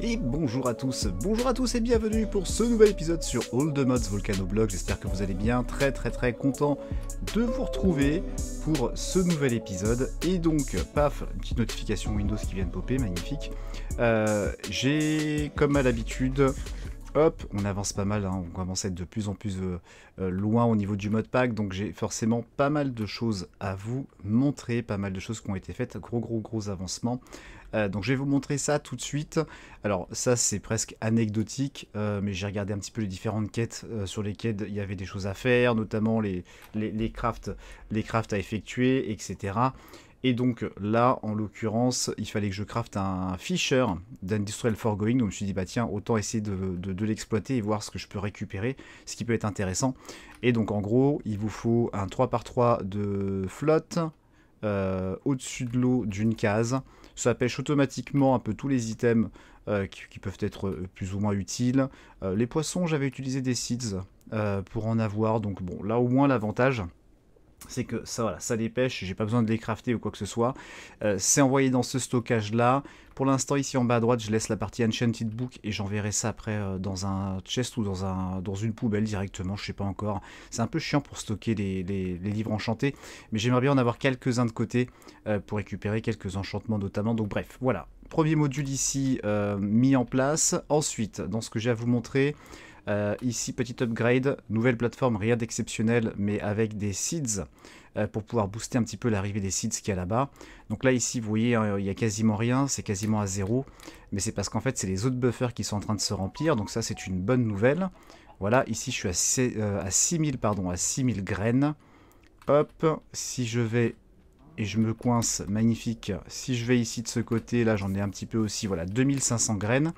Et bonjour à tous, bonjour à tous et bienvenue pour ce nouvel épisode sur All the Mods Volcano Blog. J'espère que vous allez bien, très très très content de vous retrouver pour ce nouvel épisode. Et donc, paf, une petite notification Windows qui vient de popper, magnifique. Euh, j'ai, comme à l'habitude, hop, on avance pas mal, hein. on commence à être de plus en plus euh, euh, loin au niveau du modpack. pack, donc j'ai forcément pas mal de choses à vous montrer, pas mal de choses qui ont été faites, gros gros gros avancements. Euh, donc je vais vous montrer ça tout de suite. Alors ça c'est presque anecdotique, euh, mais j'ai regardé un petit peu les différentes quêtes sur euh, sur lesquelles il y avait des choses à faire, notamment les, les, les, crafts, à effectuer, etc. Et donc là, en l'occurrence, il fallait que je crafte un Fisher d'Industrial foregoing, Donc je me suis dit, bah tiens, autant essayer de, de l'exploiter et voir ce que je peux récupérer, ce qui peut être intéressant. Et donc en gros, il vous faut un 3x3 de flotte, euh, au-dessus de l'eau d'une case. Ça pêche automatiquement un peu tous les items euh, qui, peuvent être euh, plus ou moins utiles. les poissons, j'avais utilisé des seeds pour en avoir, donc bon, là au moins l'avantage, c'est que ça, voilà, ça dépêche, j'ai pas besoin de les crafter ou quoi que ce soit. Euh, c'est envoyé dans ce stockage-là. Pour l'instant, ici en bas à droite, je laisse la partie Enchanted Book et j'enverrai ça après euh, dans un chest ou dans, un, dans une poubelle directement, je sais pas encore. C'est un peu chiant pour stocker les, livres enchantés, mais j'aimerais bien en avoir quelques-uns de côté euh, pour récupérer quelques enchantements notamment. Donc bref, voilà. Premier module ici mis en place. Ensuite, dans ce que j'ai à vous montrer, euh, ici, petit upgrade, nouvelle plateforme, rien d'exceptionnel, mais avec des seeds euh, pour pouvoir booster un petit peu l'arrivée des seeds qu'il y a là-bas. Donc là, ici, vous voyez, euh, il n'y a quasiment rien, c'est quasiment à zéro, mais c'est parce qu'en fait, c'est les autres buffers qui sont en train de se remplir, donc ça, c'est une bonne nouvelle. Voilà, ici, je suis à, à 6000, pardon, à 6000 graines. Hop, si je vais et je me coince, magnifique. Si je vais ici de ce côté, là j'en ai un petit peu aussi, voilà, 2500 graines.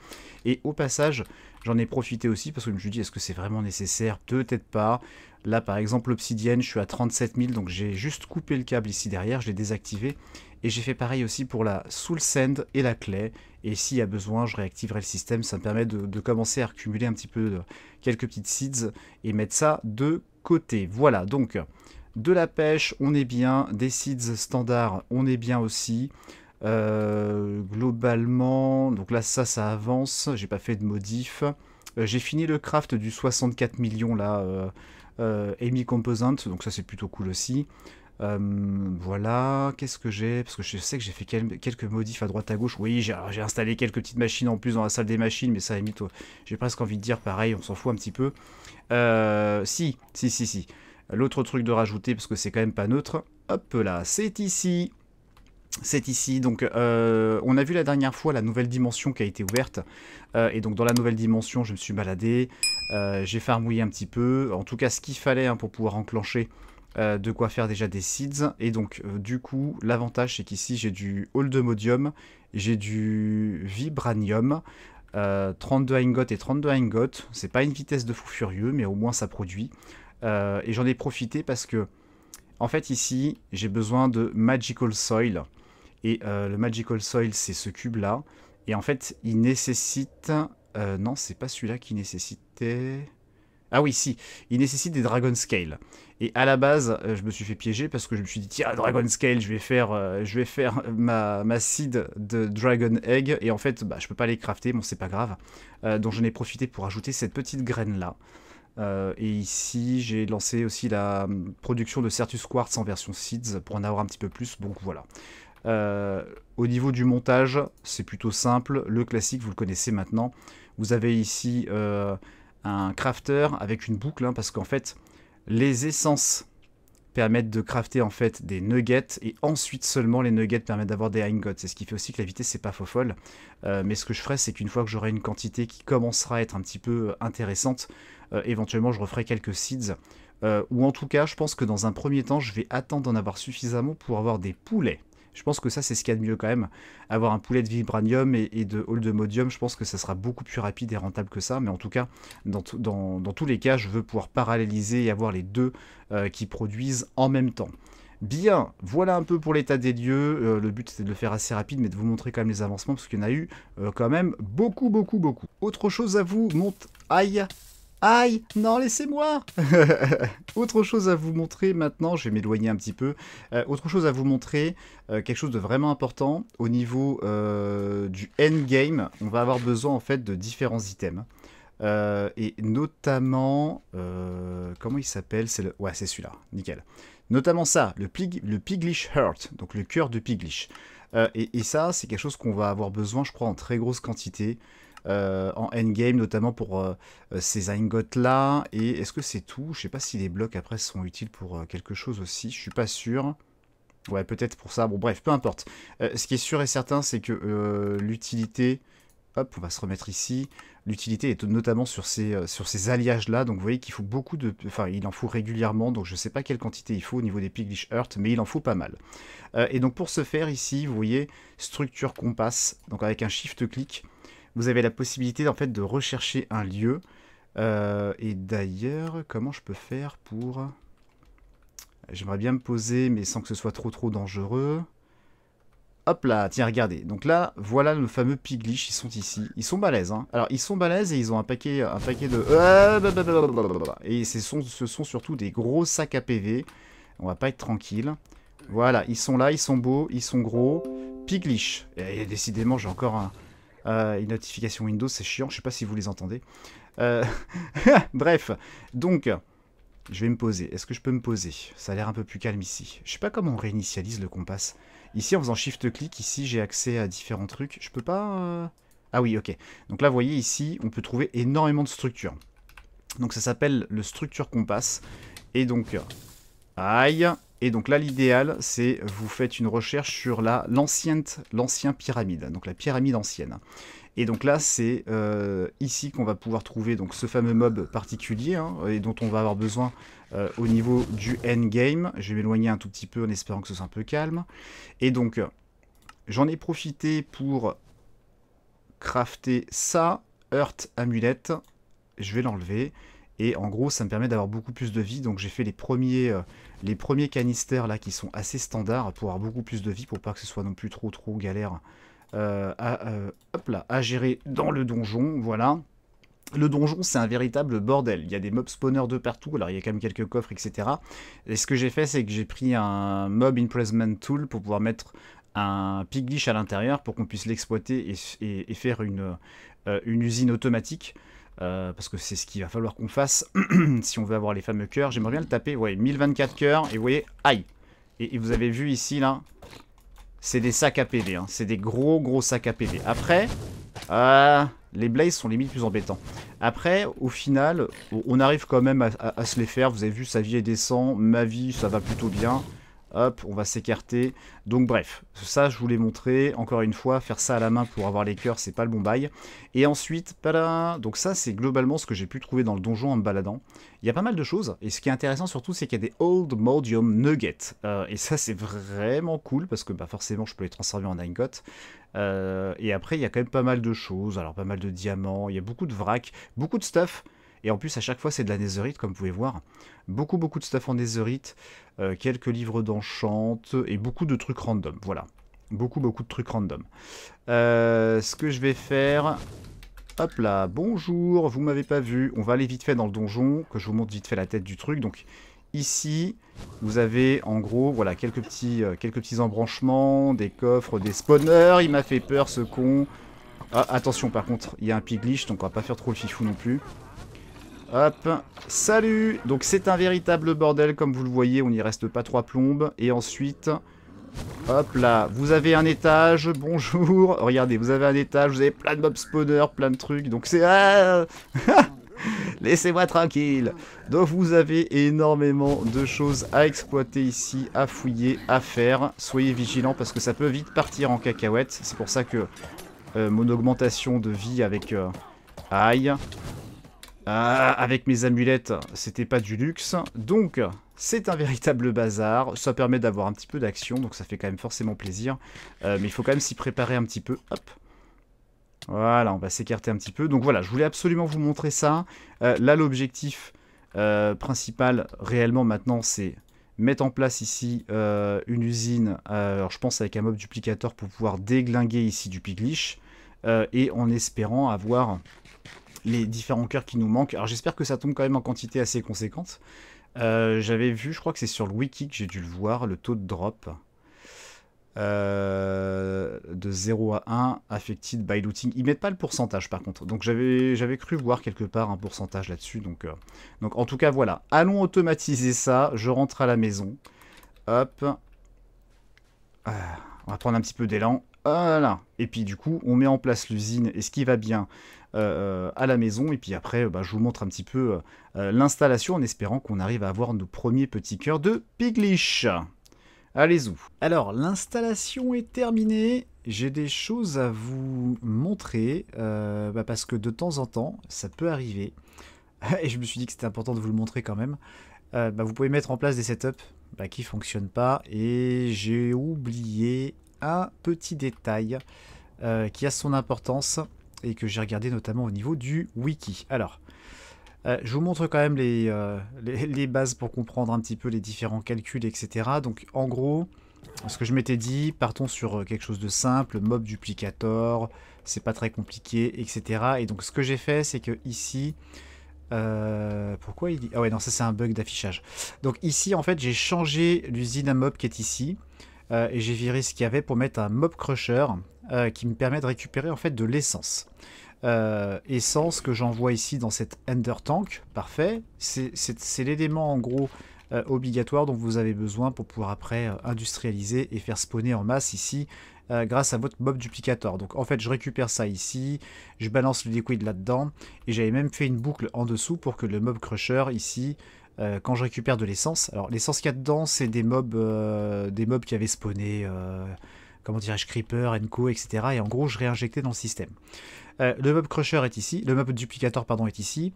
Et au passage, J'en ai profité aussi parce que je me suis dit, est-ce que c'est vraiment nécessaire Peut-être pas. Là, par exemple, l'obsidienne, je suis à 37 000, donc j'ai juste coupé le câble ici derrière, je l'ai désactivé. Et j'ai fait pareil aussi pour la Soul Send et la clé. Et s'il y a besoin, je réactiverai le système. Ça me permet de, commencer à accumuler un petit peu euh, quelques petites seeds et mettre ça de côté. Voilà, donc de la pêche, on est bien. Des seeds standards, on est bien aussi. Euh, globalement, donc là ça ça avance, j'ai pas fait de modif. Euh, j'ai fini le craft du 64 millions là, euh, euh Composante, donc ça c'est plutôt cool aussi. voilà, qu'est-ce que j'ai Parce que je sais que j'ai fait quelques modifs à droite à gauche. Oui, j'ai installé quelques petites machines en plus dans la salle des machines, mais ça limite, j'ai presque envie de dire pareil, on s'en fout un petit peu. si, si, si, si. L'autre truc de rajouter, parce que c'est quand même pas neutre, hop là, c'est ici c'est ici. Donc, euh, on a vu la dernière fois la nouvelle dimension qui a été ouverte. Euh, et donc, dans la nouvelle dimension, je me suis baladé. Euh, j'ai farmouillé un petit peu. En tout cas, ce qu'il fallait hein, pour pouvoir enclencher de quoi faire déjà des seeds. Et donc, du coup, l'avantage, c'est qu'ici, j'ai du Holdemodium, J'ai du Vibranium. 32 ingots et 32 ingots. C'est pas une vitesse de fou furieux, mais au moins, ça produit. et j'en ai profité parce que... En fait, ici, j'ai besoin de Magical Soil. Et euh, le Magical Soil, c'est ce cube-là. Et en fait, il nécessite... Euh, non, c'est pas celui-là qui nécessitait... Ah oui, si, il nécessite des Dragon Scale. Et à la base, euh, je me suis fait piéger parce que je me suis dit, tiens, Dragon Scale, je vais faire, je vais faire ma, ma seed de Dragon Egg. Et en fait, bah, je peux pas les crafter, bon, c'est pas grave. donc j'en ai profité pour ajouter cette petite graine-là. et ici, j'ai lancé aussi la hum, production de Certus Quartz en version seeds pour en avoir un petit peu plus. Donc voilà. Euh, au niveau du montage, c'est plutôt simple. Le classique, vous le connaissez maintenant. Vous avez ici euh, un crafter avec une boucle, hein, parce qu'en fait, les essences permettent de crafter en fait des nuggets et ensuite seulement les nuggets permettent d'avoir des ingots. C'est ce qui fait aussi que la vitesse c'est pas faux folle. Euh, mais ce que je ferai c'est qu'une fois que j'aurai une quantité qui commencera à être un petit peu intéressante, éventuellement je referai quelques seeds. ou en tout cas je pense que dans un premier temps je vais attendre d'en avoir suffisamment pour avoir des poulets. Je pense que ça, c'est ce qu'il y a de mieux quand même. Avoir un poulet de vibranium et, de hall de modium, je pense que ça sera beaucoup plus rapide et rentable que ça. Mais en tout cas, dans, tous les cas, je veux pouvoir paralléliser et avoir les deux euh, qui produisent en même temps. Bien, voilà un peu pour l'état des lieux. Euh, le but c'était de le faire assez rapide, mais de vous montrer quand même les avancements, parce qu'il y en a eu euh, quand même beaucoup, beaucoup, beaucoup. Autre chose à vous, monte aïe Aïe Non, laissez-moi Autre chose à vous montrer maintenant, je vais m'éloigner un petit peu. Euh, autre chose à vous montrer, euh, quelque chose de vraiment important au niveau euh, du endgame. On va avoir besoin en fait de différents items. et notamment, comment il s'appelle le... Ouais, c'est celui-là, nickel. Notamment ça, le, pig... le Piglish Heart, donc le cœur de Piglish. et, ça, c'est quelque chose qu'on va avoir besoin, je crois, en très grosse quantité. Euh, en endgame, notamment pour euh, euh, ces ingots-là. Et est-ce que c'est tout Je sais pas si les blocs après sont utiles pour quelque chose aussi, je suis pas sûr. Ouais, peut-être pour ça. Bon, bref, peu importe. ce qui est sûr et certain, c'est que l'utilité... Hop, on va se remettre ici. L'utilité est notamment sur ces, sur ces alliages-là. Donc vous voyez qu'il faut beaucoup de... Enfin, il en faut régulièrement. Donc je sais pas quelle quantité il faut au niveau des Piglish Earth, mais il en faut pas mal. et donc pour ce faire ici, vous voyez, structure compasse, Donc avec un shift-clic, vous avez la possibilité en fait de rechercher un lieu. Euh, et d'ailleurs, comment je peux faire pour... J'aimerais bien me poser, mais sans que ce soit trop trop dangereux. Hop là, tiens, regardez. Donc là, voilà nos fameux piglish, ils sont ici. Ils sont balèzes, hein. Alors, ils sont balèzes et ils ont un paquet, un paquet de... Et ce sont, surtout des gros sacs à PV. On va pas être tranquille. Voilà, ils sont là, ils sont beaux, ils sont gros. Piglish. Et décidément, j'ai encore un... Euh, une notification Windows, c'est chiant, je sais pas si vous les entendez. Euh, bref, donc, je vais me poser. Est-ce que je peux me poser Ça a l'air un peu plus calme ici. Je sais pas comment on réinitialise le compass. Ici, en faisant shift click ici, j'ai accès à différents trucs. Je peux pas... Euh, ah oui, ok. Donc là, vous voyez, ici, on peut trouver énormément de structures. Donc ça s'appelle le structure compas. Et donc, Aïe. Et donc là, l'idéal, c'est vous faites une recherche sur l'ancienne pyramide, donc la pyramide ancienne. Et donc là, c'est euh, ici qu'on va pouvoir trouver donc, ce fameux mob particulier, hein, et dont on va avoir besoin euh, au niveau du endgame. Je vais m'éloigner un tout petit peu en espérant que ce soit un peu calme. Et donc, j'en ai profité pour crafter ça, Earth Amulette. Je vais l'enlever. Et en gros, ça me permet d'avoir beaucoup plus de vie. Donc j'ai fait les premiers, euh, les premiers canistères là qui sont assez standards pour avoir beaucoup plus de vie, pour pas que ce soit non plus trop trop galère euh, euh, à, gérer dans le donjon. Voilà. Le donjon, c'est un véritable bordel. Il y a des mobs spawners de partout. Alors, il y a quand même quelques coffres, etc. Et ce que j'ai fait, c'est que j'ai pris un mob imprisonment tool pour pouvoir mettre un pig à l'intérieur pour qu'on puisse l'exploiter et, faire une usine automatique. Euh, parce que c'est ce qu'il va falloir qu'on fasse si on veut avoir les fameux cœurs. J'aimerais bien le taper, ouais, 1024 cœurs, et vous voyez, aïe et, vous avez vu ici, là, c'est des sacs à PV, hein. c'est des gros gros sacs à PV. Après, euh, les blazes sont les limite plus embêtants. Après, au final, on arrive quand même à, se les faire, vous avez vu, sa vie est descend, ma vie, ça va plutôt bien. Hop, on va s'écarter. Donc bref, ça je vous l'ai montré. Encore une fois, faire ça à la main pour avoir les cœurs, c'est pas le bon bail. Et ensuite, voilà, donc ça c'est globalement ce que j'ai pu trouver dans le donjon en me baladant. Il y a pas mal de choses, et ce qui est intéressant surtout, c'est qu'il y a des Old modium Nuggets. Euh, et ça c'est vraiment cool, parce que bah, forcément je peux les transformer en Aingot. Euh, et après, il y a quand même pas mal de choses, alors pas mal de diamants, il y a beaucoup de vrac, beaucoup de stuff. Et en plus, à chaque fois, c'est de la netherite, comme vous pouvez voir. Beaucoup, beaucoup de stuff en netherite, euh, quelques livres d'enchante et beaucoup de trucs random. Voilà. Beaucoup, beaucoup de trucs random. Euh, ce que je vais faire... Hop là, bonjour, vous m'avez pas vu. On va aller vite fait dans le donjon, que je vous montre vite fait la tête du truc. Donc ici, vous avez en gros voilà quelques petits, euh, quelques petits embranchements, des coffres, des spawners. Il m'a fait peur ce con. Ah, attention par contre, il y a un piglish, donc on va pas faire trop le fifou non plus. Hop, salut Donc c'est un véritable bordel, comme vous le voyez, on n'y reste pas trois plombes. Et ensuite, hop là, vous avez un étage, bonjour Regardez, vous avez un étage, vous avez plein de mob spawners, plein de trucs, donc c'est... Ah Laissez-moi tranquille Donc vous avez énormément de choses à exploiter ici, à fouiller, à faire. Soyez vigilants parce que ça peut vite partir en cacahuète. C'est pour ça que euh, mon augmentation de vie avec... Euh, aïe ah, avec mes amulettes, c'était pas du luxe. Donc, c'est un véritable bazar. Ça permet d'avoir un petit peu d'action, donc ça fait quand même forcément plaisir. Euh, mais il faut quand même s'y préparer un petit peu. Hop. Voilà, on va s'écarter un petit peu. Donc voilà, je voulais absolument vous montrer ça. Euh, là, l'objectif euh, principal, réellement, maintenant, c'est mettre en place ici une usine. alors, je pense avec un mob duplicateur pour pouvoir déglinguer ici du piglish. et en espérant avoir les différents cœurs qui nous manquent. Alors j'espère que ça tombe quand même en quantité assez conséquente. Euh, j'avais vu, je crois que c'est sur le wiki que j'ai dû le voir, le taux de drop. Euh, de 0 à 1 affected by looting. Ils mettent pas le pourcentage par contre. Donc j'avais cru voir quelque part un pourcentage là-dessus. Donc, euh, donc en tout cas voilà. Allons automatiser ça. Je rentre à la maison. Hop. on va prendre un petit peu d'élan. Voilà. Et puis du coup, on met en place l'usine. Et ce qui va bien, euh, euh, à la maison. Et puis après, bah, je vous montre un petit peu euh, l'installation en espérant qu'on arrive à avoir nos premiers petits cœurs de Piglish. Allez-y. Alors, l'installation est terminée. J'ai des choses à vous montrer bah, parce que de temps en temps, ça peut arriver. Et je me suis dit que c'était important de vous le montrer quand même. Bah, vous pouvez mettre en place des setups qui ne fonctionnent pas. Et j'ai oublié un petit détail qui a son importance et que j'ai regardé notamment au niveau du wiki. Alors, euh, je vous montre quand même euh, les, les, bases pour comprendre un petit peu les différents calculs, etc. Donc en gros, ce que je m'étais dit, partons sur euh, quelque chose de simple, mob duplicator, c'est pas très compliqué, etc. Et donc ce que j'ai fait, c'est que ici... pourquoi il dit... Ah ouais, non, ça c'est un bug d'affichage. Donc ici, en fait, j'ai changé l'usine à mob qui est ici. Euh, et j'ai viré ce qu'il y avait pour mettre un mob crusher euh, qui me permet de récupérer en fait de l'essence. Euh, essence que j'envoie ici dans cette Ender Tank, parfait. C'est l'élément en gros obligatoire dont vous avez besoin pour pouvoir après industrialiser et faire spawner en masse ici grâce à votre mob duplicator. Donc en fait je récupère ça ici, je balance le liquid là-dedans et j'avais même fait une boucle en dessous pour que le mob crusher ici euh, quand je récupère de l'essence. Alors l'essence qu'il y a dedans, c'est des mobs, euh, des mobs qui avaient spawné, euh, comment dirais-je, Creeper, Enco, etc. Et en gros, je réinjectais dans le système. le mob Crusher est ici, le mob Duplicator, pardon, est ici.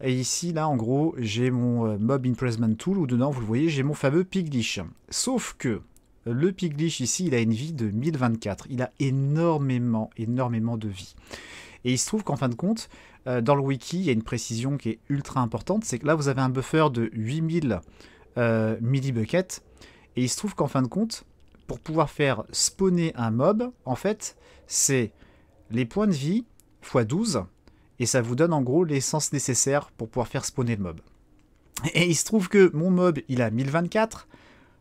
Et ici, là, en gros, j'ai mon mob Impressment Tool, où dedans, vous le voyez, j'ai mon fameux Piglish. Sauf que, le Piglish ici, il a une vie de 1024. Il a énormément, énormément de vie. Et il se trouve qu'en fin de compte, euh, dans le wiki, il y a une précision qui est ultra importante, c'est que là, vous avez un buffer de 8000 euh, et il se trouve qu'en fin de compte, pour pouvoir faire spawner un mob, en fait, c'est les points de vie x 12, et ça vous donne en gros l'essence nécessaire pour pouvoir faire spawner le mob. Et il se trouve que mon mob, il a 1024,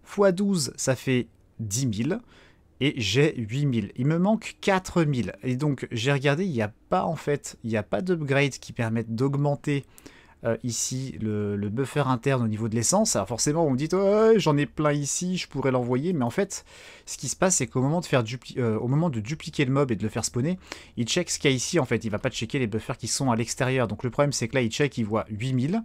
x 12, ça fait 10 000, et j'ai 8000. Il me manque 4000. Et donc j'ai regardé, il n'y a pas en fait, il n'y a pas d'upgrade qui permette d'augmenter euh, ici le, buffer interne au niveau de l'essence. Alors forcément on me dit j'en ai plein ici, je pourrais l'envoyer, mais en fait ce qui se passe c'est qu'au moment, de faire du euh, au moment de dupliquer le mob et de le faire spawner, il check ce qu'il y a ici en fait, il va pas checker les buffers qui sont à l'extérieur. Donc le problème c'est que là il check, il voit 8000,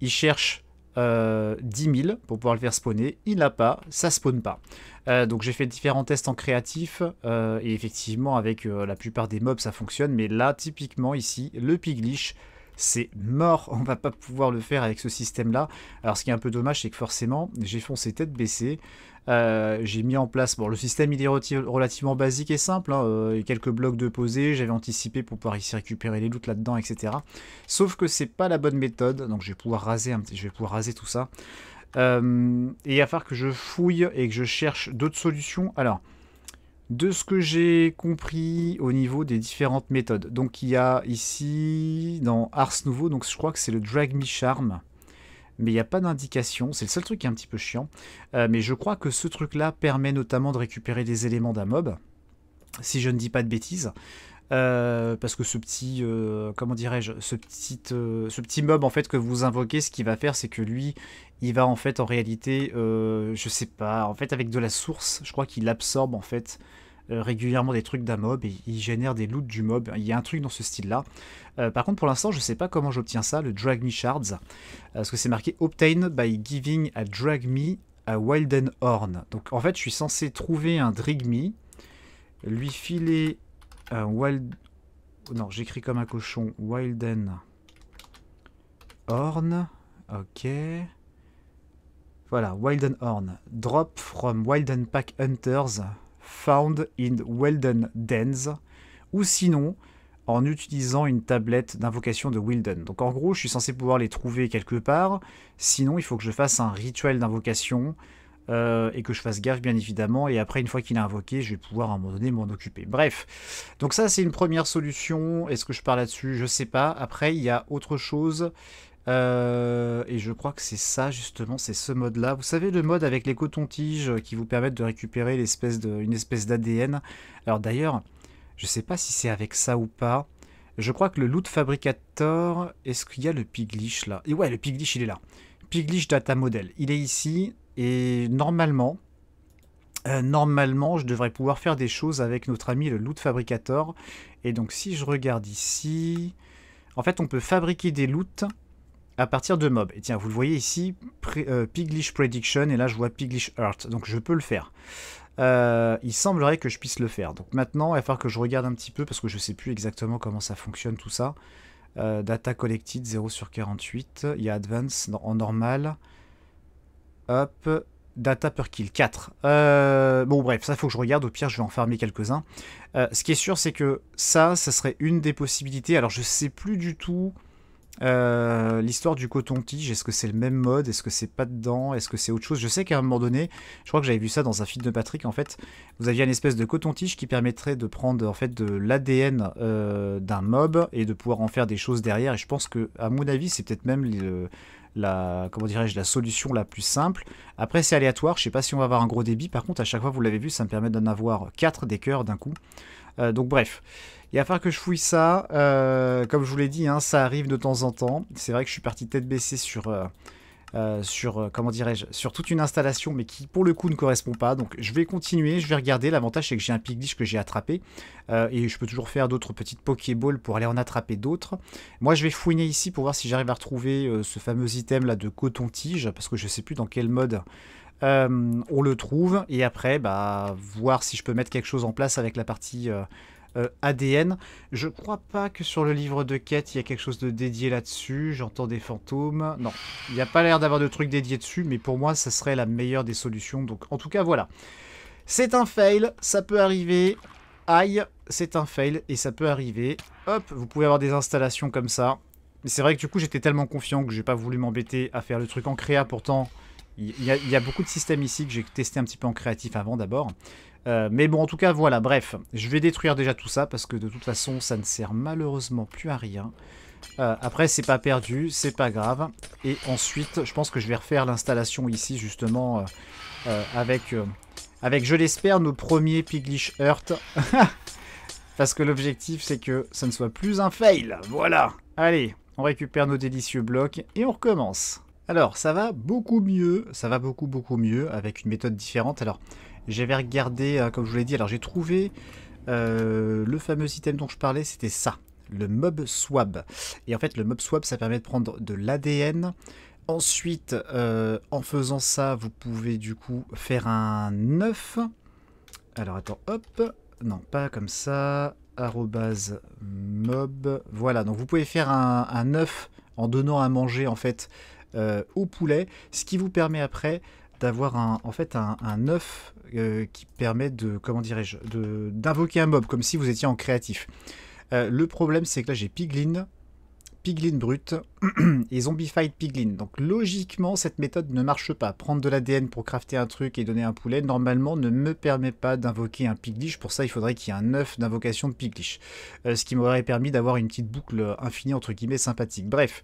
il cherche 10 euh, 000 pour pouvoir le faire spawner. Il n'a pas, ça spawn pas. Euh, donc j'ai fait différents tests en créatif euh, et effectivement avec la plupart des mobs ça fonctionne. Mais là typiquement ici le piglish c'est mort, on va pas pouvoir le faire avec ce système-là. Alors ce qui est un peu dommage, c'est que forcément, j'ai foncé tête baissée. Euh, j'ai mis en place, bon le système il est relativement basique et simple, hein, euh, quelques blocs de poser. j'avais anticipé pour pouvoir ici récupérer les loots là-dedans, etc. Sauf que c'est pas la bonne méthode, donc je vais pouvoir raser, un petit, je vais pouvoir raser tout ça. Euh, et il va falloir que je fouille et que je cherche d'autres solutions. Alors, de ce que j'ai compris au niveau des différentes méthodes. Donc il y a ici dans Ars Nouveau, donc je crois que c'est le Drag Me Charm, mais il n'y a pas d'indication, c'est le seul truc qui est un petit peu chiant, euh, mais je crois que ce truc-là permet notamment de récupérer des éléments d'un mob, si je ne dis pas de bêtises. Euh, parce que ce petit, euh, comment dirais-je, ce petit, euh, ce petit mob en fait que vous invoquez, ce qu'il va faire, c'est que lui, il va en fait en réalité, je sais pas, en fait avec de la source, je crois qu'il absorbe en fait régulièrement des trucs d'un mob et il génère des loots du mob. Il y a un truc dans ce style-là. par contre, pour l'instant, je sais pas comment j'obtiens ça, le Drag Me Shards. parce que c'est marqué Obtain by giving a Drag Me a Wilden Horn. Donc en fait, je suis censé trouver un Drag Me, lui filer un euh, wild... Non, j'écris comme un cochon. Wilden Horn. Ok. Voilà, Wilden Horn. Drop from Wilden Pack Hunters found in Wilden Dens. Ou sinon, en utilisant une tablette d'invocation de Wilden. Donc en gros, je suis censé pouvoir les trouver quelque part. Sinon, il faut que je fasse un rituel d'invocation euh, et que je fasse gaffe bien évidemment et après une fois qu'il a invoqué je vais pouvoir à un moment donné m'en occuper bref donc ça c'est une première solution est-ce que je parle là-dessus je sais pas après il y a autre chose euh, et je crois que c'est ça justement, c'est ce mode là. Vous savez le mode avec les cotons-tiges euh, qui vous permettent de récupérer l'espèce de, une espèce d'ADN. Alors d'ailleurs, je sais pas si c'est avec ça ou pas. Je crois que le loot fabricator, est-ce qu'il y a le piglish, là Et ouais, le piglish, il est là. Piglish data model, il est ici. Et normalement, euh, normalement, je devrais pouvoir faire des choses avec notre ami le Loot Fabricator. Et donc si je regarde ici... En fait, on peut fabriquer des loots à partir de mobs. Et tiens, vous le voyez ici, euh, Piglish Prediction, et là je vois Piglish Earth, donc je peux le faire. Euh, il semblerait que je puisse le faire. Donc maintenant, il va falloir que je regarde un petit peu, parce que je ne sais plus exactement comment ça fonctionne tout ça. data Collected, 0 sur 48, il y a Advance en normal, Hop, data per kill, 4. Euh, bon bref, ça faut que je regarde, au pire je vais en farmer quelques-uns. Euh, ce qui est sûr c'est que ça, ça serait une des possibilités. Alors je sais plus du tout euh, l'histoire du coton-tige, est-ce que c'est le même mode, est-ce que c'est pas dedans, est-ce que c'est autre chose Je sais qu'à un moment donné, je crois que j'avais vu ça dans un film de Patrick, en fait, vous aviez une espèce de coton-tige qui permettrait de prendre en fait de l'ADN d'un mob et de pouvoir en faire des choses derrière, et je pense que, à mon avis, c'est peut-être même le, la, comment dirais-je, la solution la plus simple. Après, c'est aléatoire. Je sais pas si on va avoir un gros débit. Par contre, à chaque fois, vous l'avez vu, ça me permet d'en avoir 4 des cœurs d'un coup. Euh, donc bref, il va falloir que je fouille ça. Euh, comme je vous l'ai dit, hein, ça arrive de temps en temps. C'est vrai que je suis parti tête baissée sur, euh, euh, sur, euh, comment dirais-je, sur toute une installation, mais qui pour le coup ne correspond pas. Donc je vais continuer, je vais regarder. L'avantage c'est que j'ai un pic que j'ai attrapé euh, et je peux toujours faire d'autres petites Pokéballs pour aller en attraper d'autres. Moi je vais fouiner ici pour voir si j'arrive à retrouver ce fameux item là de coton-tige parce que je ne sais plus dans quel mode. on le trouve et après bah, voir si je peux mettre quelque chose en place avec la partie euh, ADN. Je crois pas que sur le livre de quête, il y a quelque chose de dédié là-dessus. J'entends des fantômes. Non, il n'y a pas l'air d'avoir de truc dédié dessus, mais pour moi, ça serait la meilleure des solutions. Donc, en tout cas, voilà. C'est un fail, ça peut arriver. Aïe, c'est un fail et ça peut arriver. Hop, vous pouvez avoir des installations comme ça. Mais c'est vrai que du coup, j'étais tellement confiant que j'ai pas voulu m'embêter à faire le truc en créa. Pourtant, il y, y, a beaucoup de systèmes ici que j'ai testé un petit peu en créatif avant d'abord. Euh, mais bon, en tout cas, voilà, bref. Je vais détruire déjà tout ça parce que de toute façon, ça ne sert malheureusement plus à rien. Euh, après, c'est pas perdu, c'est pas grave. Et ensuite, je pense que je vais refaire l'installation ici, justement, euh, avec, avec, je l'espère, nos premiers Piglish Earth. parce que l'objectif, c'est que ça ne soit plus un fail. Voilà. Allez, on récupère nos délicieux blocs et on recommence. Alors, ça va beaucoup mieux, ça va beaucoup beaucoup mieux avec une méthode différente. Alors, j'avais regardé, euh, comme je vous l'ai dit, alors j'ai trouvé euh, le fameux item dont je parlais, c'était ça, le mob swab. Et en fait, le mob swab, ça permet de prendre de l'ADN. Ensuite, euh, en faisant ça, vous pouvez du coup faire un œuf. Alors attends, hop, non, pas comme ça, arrobase mob, voilà, donc vous pouvez faire un, œuf en donnant à manger en fait au poulet, ce qui vous permet après d'avoir en fait un œuf euh, qui permet de, comment dirais-je, d'invoquer un mob, comme si vous étiez en créatif. Euh, le problème, c'est que là, j'ai Piglin, Piglin brut et Zombified Piglin. Donc logiquement, cette méthode ne marche pas. Prendre de l'ADN pour crafter un truc et donner un poulet, normalement, ne me permet pas d'invoquer un Piglish. Pour ça, il faudrait qu'il y ait un œuf d'invocation de Piglish. Euh, ce qui m'aurait permis d'avoir une petite boucle infinie, entre guillemets, sympathique. Bref.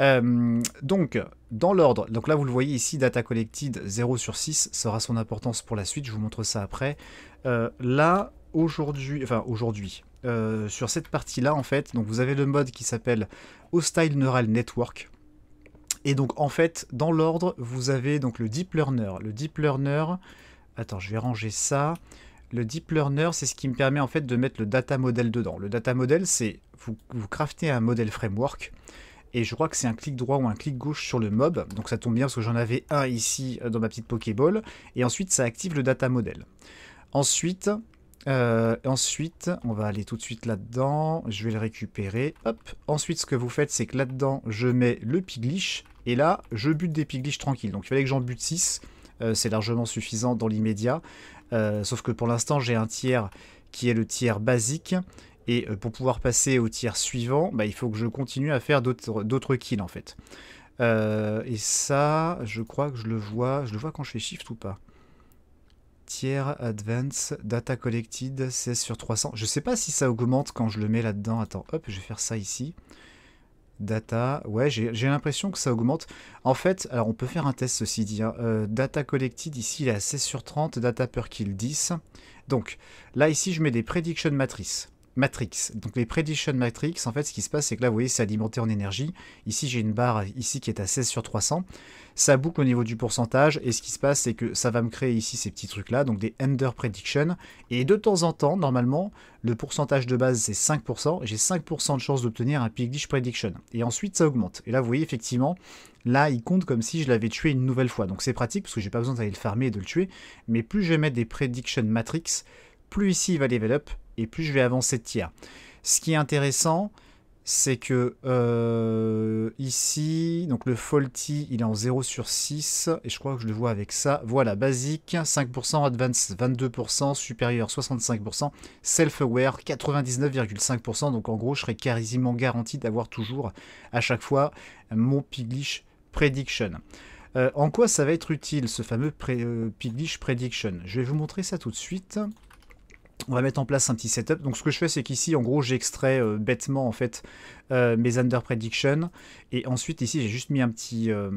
Euh, donc, dans l'ordre, donc là vous le voyez ici, Data Collected 0 sur 6 sera son importance pour la suite, je vous montre ça après. Euh, là, aujourd'hui, enfin aujourd'hui, euh, sur cette partie-là en fait, donc vous avez le mode qui s'appelle Hostile Neural Network. Et donc en fait, dans l'ordre, vous avez donc le Deep Learner. Le Deep Learner, attends, je vais ranger ça. Le Deep Learner, c'est ce qui me permet en fait de mettre le data model dedans. Le data model, c'est vous, vous craftez un modèle framework et je crois que c'est un clic droit ou un clic gauche sur le mob, donc ça tombe bien parce que j'en avais un ici euh, dans ma petite Pokéball, et ensuite ça active le data model. Ensuite, euh, ensuite on va aller tout de suite là-dedans, je vais le récupérer, hop. Ensuite ce que vous faites c'est que là-dedans je mets le piglish. et là je bute des piglish tranquilles, donc il fallait que j'en bute 6, euh, c'est largement suffisant dans l'immédiat, sauf que pour l'instant j'ai un tiers qui est le tiers basique, et euh, pour pouvoir passer au tiers suivant, bah, il faut que je continue à faire d'autres kills en fait. Euh, et ça, je crois que je le vois. Je le vois quand je fais shift ou pas. Tier Advance, Data Collected, 16 sur 300. Je sais pas si ça augmente quand je le mets là-dedans. Attends, hop, je vais faire ça ici. Data, ouais, j'ai l'impression que ça augmente. En fait, alors on peut faire un test ceci dit. Hein. Euh, data collected, ici, il est à 16 sur 30. Data per kill, 10. Donc, là, ici, je mets des prediction matrices. Matrix. Donc les Prediction Matrix, en fait, ce qui se passe, c'est que là, vous voyez, c'est alimenté en énergie. Ici, j'ai une barre ici qui est à 16 sur 300. Ça boucle au niveau du pourcentage. Et ce qui se passe, c'est que ça va me créer ici ces petits trucs-là, donc des Ender Prediction. Et de temps en temps, normalement, le pourcentage de base, c'est 5%. J'ai 5% de chance d'obtenir un Piglish Prediction. Et ensuite, ça augmente. Et là, vous voyez, effectivement, là, il compte comme si je l'avais tué une nouvelle fois. Donc c'est pratique, parce que j'ai pas besoin d'aller le farmer et de le tuer. Mais plus je vais des Prediction Matrix, plus ici il va level up, et plus je vais avancer de tiers. Ce qui est intéressant, c'est que euh, ici, donc le faulty, il est en 0 sur 6, et je crois que je le vois avec ça. Voilà, basique, 5%, advance 22%, supérieur, 65%, self-aware, 99,5%. Donc en gros, je serais quasiment garanti d'avoir toujours, à chaque fois, mon Piglish Prediction. Euh, en quoi ça va être utile, ce fameux euh, Piglish Prediction Je vais vous montrer ça tout de suite on va mettre en place un petit setup. Donc ce que je fais, c'est qu'ici, en gros, j'extrais euh, bêtement en fait euh, mes under predictions. Et ensuite, ici, j'ai juste mis un petit, euh,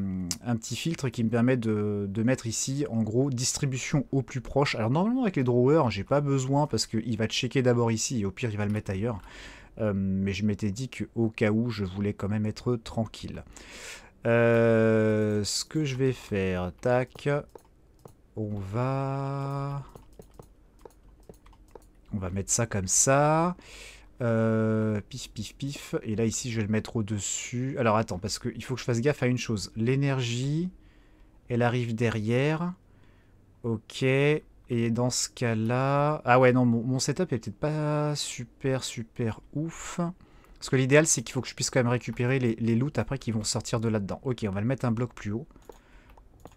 un petit filtre qui me permet de, de, mettre ici, en gros, distribution au plus proche. Alors normalement, avec les drawers, j'ai pas besoin parce qu'il va checker d'abord ici et au pire, il va le mettre ailleurs. mais je m'étais dit qu'au cas où, je voulais quand même être tranquille. ce que je vais faire, tac, on va... On va mettre ça comme ça. Euh, pif, pif, pif. Et là, ici, je vais le mettre au-dessus. Alors, attends, parce qu'il faut que je fasse gaffe à une chose. L'énergie, elle arrive derrière. Ok. Et dans ce cas-là... Ah ouais, non, mon, setup est peut-être pas super, super ouf. Parce que l'idéal, c'est qu'il faut que je puisse quand même récupérer les, les loots après qu'ils vont sortir de là-dedans. Ok, on va le mettre un bloc plus haut.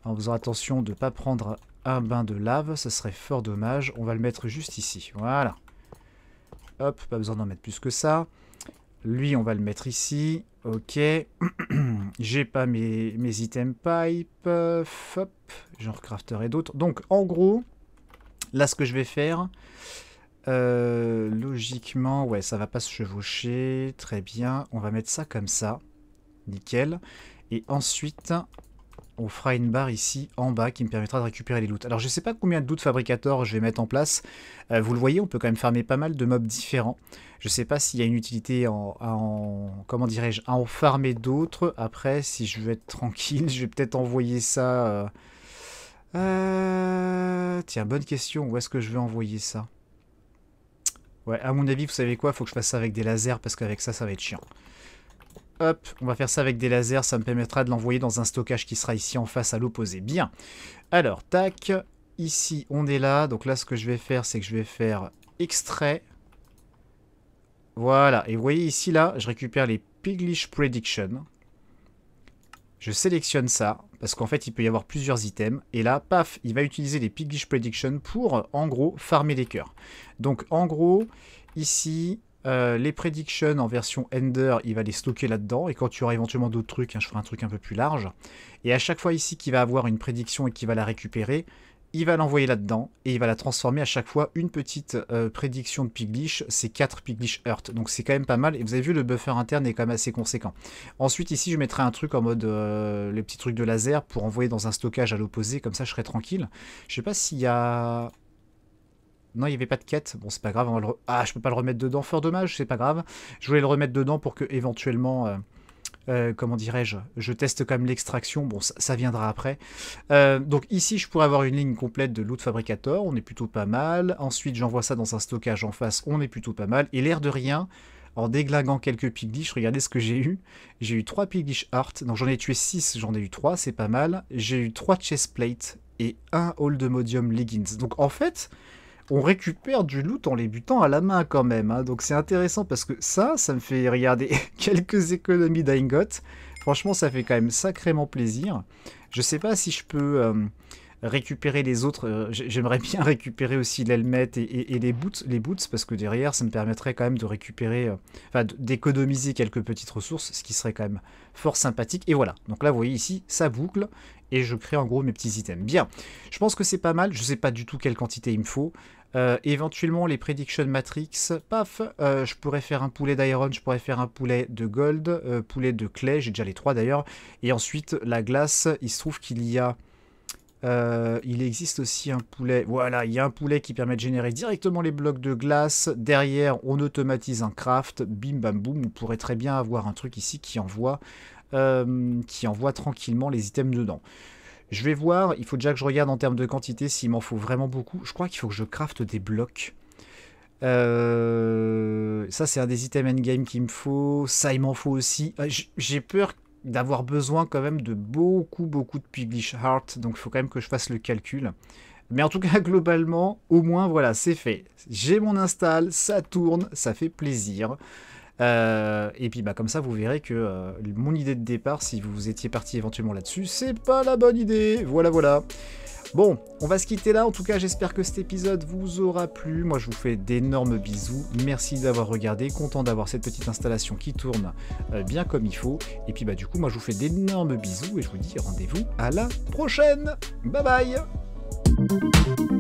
En faisant attention de ne pas prendre un bain de lave, ça serait fort dommage. On va le mettre juste ici, voilà. Hop, pas besoin d'en mettre plus que ça. Lui, on va le mettre ici. Ok. J'ai pas mes, items pipe. Hop, j'en recrafterai d'autres. Donc, en gros, là, ce que je vais faire... Euh, logiquement, ouais, ça va pas se chevaucher. Très bien. On va mettre ça comme ça. Nickel. Et ensuite, on fera une barre ici en bas qui me permettra de récupérer les loots. Alors je ne sais pas combien de loots fabricator je vais mettre en place. Euh, vous le voyez, on peut quand même farmer pas mal de mobs différents. Je sais pas s'il y a une utilité en, comment dirais-je, à en farmer d'autres. Après, si je veux être tranquille, je vais peut-être envoyer ça... Euh, euh, tiens, bonne question. Où est-ce que je vais envoyer ça Ouais, à mon avis, vous savez quoi Il Faut que je fasse ça avec des lasers parce qu'avec ça, ça va être chiant. Hop, on va faire ça avec des lasers, ça me permettra de l'envoyer dans un stockage qui sera ici en face à l'opposé. Bien. Alors, tac, ici on est là. Donc là, ce que je vais faire, c'est que je vais faire extrait. Voilà, et vous voyez ici, là, je récupère les Piglish Prediction. Je sélectionne ça, parce qu'en fait, il peut y avoir plusieurs items. Et là, paf, il va utiliser les Piglish Prediction pour, en gros, farmer les cœurs. Donc, en gros, ici, euh, les predictions en version Ender, il va les stocker là-dedans. Et quand tu auras éventuellement d'autres trucs, hein, je ferai un truc un peu plus large. Et à chaque fois ici qu'il va avoir une prédiction et qu'il va la récupérer, il va l'envoyer là-dedans et il va la transformer à chaque fois une petite euh, prédiction de Piglish, c'est 4 Piglish Earth. Donc c'est quand même pas mal et vous avez vu le buffer interne est quand même assez conséquent. Ensuite ici je mettrai un truc en mode euh, les petits trucs de laser pour envoyer dans un stockage à l'opposé, comme ça je serai tranquille. Je sais pas s'il y a... Non, il n'y avait pas de quête. Bon, c'est pas grave. Ah, je peux pas le remettre dedans. Fort dommage, c'est pas grave. Je voulais le remettre dedans pour que éventuellement... Euh, euh, comment dirais-je, je teste quand même l'extraction, bon ça, viendra après. Euh, donc ici je pourrais avoir une ligne complète de loot fabricator, on est plutôt pas mal. Ensuite j'envoie ça dans un stockage en face, on est plutôt pas mal. Et l'air de rien, en déglinguant quelques piglish, regardez ce que j'ai eu. J'ai eu 3 piglish art, donc j'en ai tué 6, j'en ai eu 3, c'est pas mal. J'ai eu 3 chestplate et un Hold de modium leggings. Donc en fait on récupère du loot en les butant à la main quand même. Hein. Donc c'est intéressant parce que ça, ça me fait regarder quelques économies d'ingots. Franchement, ça fait quand même sacrément plaisir. Je sais pas si je peux... Euh, récupérer les autres. Euh, j'aimerais bien récupérer aussi l'helmet et, les boots, les boots parce que derrière, ça me permettrait quand même de récupérer, euh, enfin, d'économiser quelques petites ressources, ce qui serait quand même fort sympathique. Et voilà. Donc là, vous voyez ici, ça boucle et je crée en gros mes petits items. Bien. Je pense que c'est pas mal. Je sais pas du tout quelle quantité il me faut. Euh, éventuellement les Prediction Matrix, paf, je pourrais faire un poulet d'iron, je pourrais faire un poulet de gold, poulet de clay, j'ai déjà les trois d'ailleurs, et ensuite la glace, il se trouve qu'il y a euh, il existe aussi un poulet. Voilà, il y a un poulet qui permet de générer directement les blocs de glace. Derrière, on automatise un craft. Bim bam boum. On pourrait très bien avoir un truc ici qui envoie, euh, qui envoie tranquillement les items dedans. Je vais voir. Il faut déjà que je regarde en termes de quantité s'il m'en faut vraiment beaucoup. Je crois qu'il faut que je crafte des blocs. Euh, ça, c'est un des items endgame qu'il me faut. Ça, il m'en faut aussi. Ah, j'ai peur d'avoir besoin quand même de beaucoup, beaucoup de publish Heart. Donc il faut quand même que je fasse le calcul. Mais en tout cas, globalement, au moins, voilà, c'est fait. J'ai mon install, ça tourne, ça fait plaisir. Euh, et puis bah, comme ça, vous verrez que euh, mon idée de départ, si vous étiez parti éventuellement là-dessus, c'est pas la bonne idée. Voilà, voilà. Bon, on va se quitter là. En tout cas, j'espère que cet épisode vous aura plu. Moi, je vous fais d'énormes bisous. Merci d'avoir regardé. Content d'avoir cette petite installation qui tourne euh, bien comme il faut. Et puis, bah, du coup, moi, je vous fais d'énormes bisous et je vous dis rendez-vous à la prochaine. Bye bye.